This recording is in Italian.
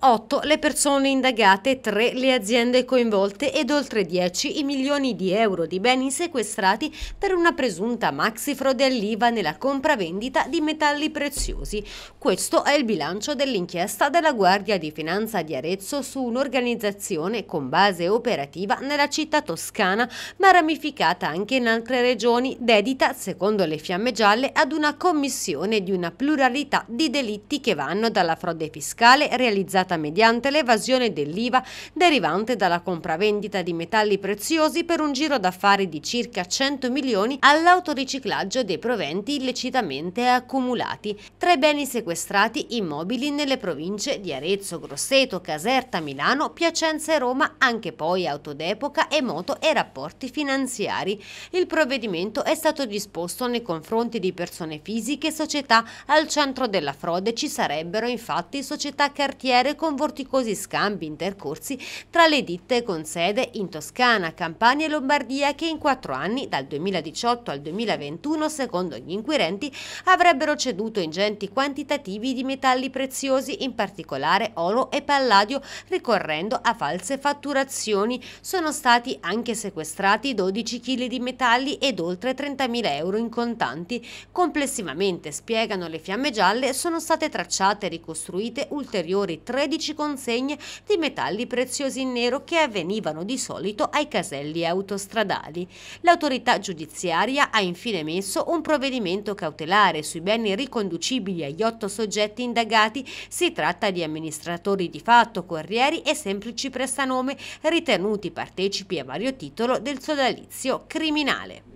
8 le persone indagate, 3 le aziende coinvolte ed oltre 10 i milioni di euro di beni sequestrati per una presunta maxi frode all'IVA nella compravendita di metalli preziosi. Questo è il bilancio dell'inchiesta della Guardia di Finanza di Arezzo su un'organizzazione con base operativa nella città toscana ma ramificata anche in altre regioni, dedita, secondo le fiamme gialle, ad una commissione di una pluralità di delitti che vanno dalla frode fiscale realizzata realizzata mediante l'evasione dell'IVA derivante dalla compravendita di metalli preziosi per un giro d'affari di circa 100 milioni all'autoriciclaggio dei proventi illecitamente accumulati. Tra i beni sequestrati immobili nelle province di Arezzo, Grosseto, Caserta, Milano, Piacenza e Roma, anche poi auto d'epoca e moto e rapporti finanziari. Il provvedimento è stato disposto nei confronti di persone fisiche e società. Al centro della frode ci sarebbero infatti società cartiere ore con vorticosi scambi intercorsi tra le ditte con sede in Toscana, Campania e Lombardia che in quattro anni, dal 2018 al 2021, secondo gli inquirenti, avrebbero ceduto ingenti quantitativi di metalli preziosi, in particolare oro e palladio, ricorrendo a false fatturazioni. Sono stati anche sequestrati 12 kg di metalli ed oltre 30.000 euro in contanti. Complessivamente, spiegano le fiamme gialle, sono state tracciate e ricostruite ulteriori tre 13 consegne di metalli preziosi in nero che avvenivano di solito ai caselli autostradali. L'autorità giudiziaria ha infine emesso un provvedimento cautelare sui beni riconducibili agli otto soggetti indagati. Si tratta di amministratori di fatto, corrieri e semplici prestanome ritenuti partecipi a vario titolo del sodalizio criminale.